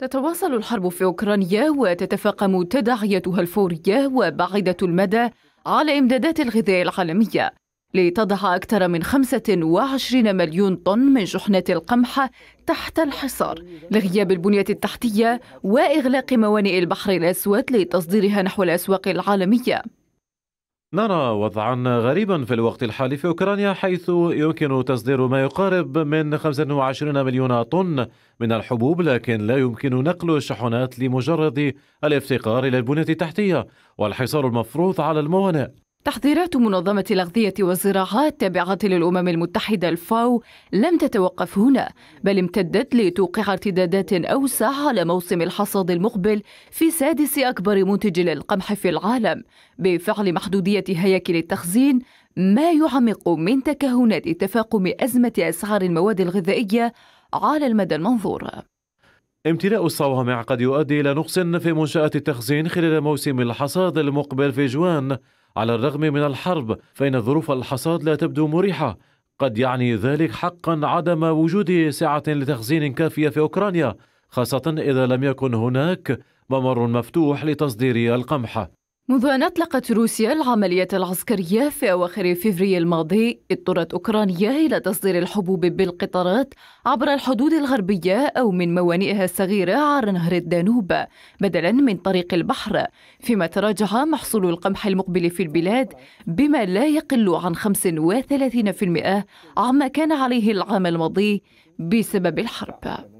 تتواصل الحرب في أوكرانيا وتتفاقم تداعياتها الفورية وبعيدة المدى على إمدادات الغذاء العالمية لتضع أكثر من 25 مليون طن من شحنة القمح تحت الحصار لغياب البنية التحتية وإغلاق موانئ البحر الأسود لتصديرها نحو الأسواق العالمية نرى وضعا غريبا في الوقت الحالي في أوكرانيا حيث يمكن تصدير ما يقارب من 25 مليون طن من الحبوب لكن لا يمكن نقل الشحنات لمجرد الافتقار إلى البنية التحتية والحصار المفروض على الموانئ تحضيرات منظمة الأغذية والزراعة التابعة للأمم المتحدة الفاو لم تتوقف هنا بل امتدت لتوقع ارتدادات أوسع على موسم الحصاد المقبل في سادس أكبر منتج للقمح في العالم بفعل محدودية هياكل التخزين ما يعمق من تكهنات تفاقم أزمة أسعار المواد الغذائية على المدى المنظور امتلاء الصوامع قد يؤدي إلى نقص في منشآت التخزين خلال موسم الحصاد المقبل في جوان على الرغم من الحرب فإن ظروف الحصاد لا تبدو مريحة قد يعني ذلك حقا عدم وجود سعة لتخزين كافية في أوكرانيا خاصة إذا لم يكن هناك ممر مفتوح لتصدير القمح منذ أن أطلقت روسيا العملية العسكرية في أواخر فبراير الماضي اضطرت أوكرانيا إلى تصدير الحبوب بالقطارات عبر الحدود الغربية أو من موانئها الصغيرة عبر نهر الدانوب بدلا من طريق البحر فيما تراجع محصول القمح المقبل في البلاد بما لا يقل عن 35% عما كان عليه العام الماضي بسبب الحرب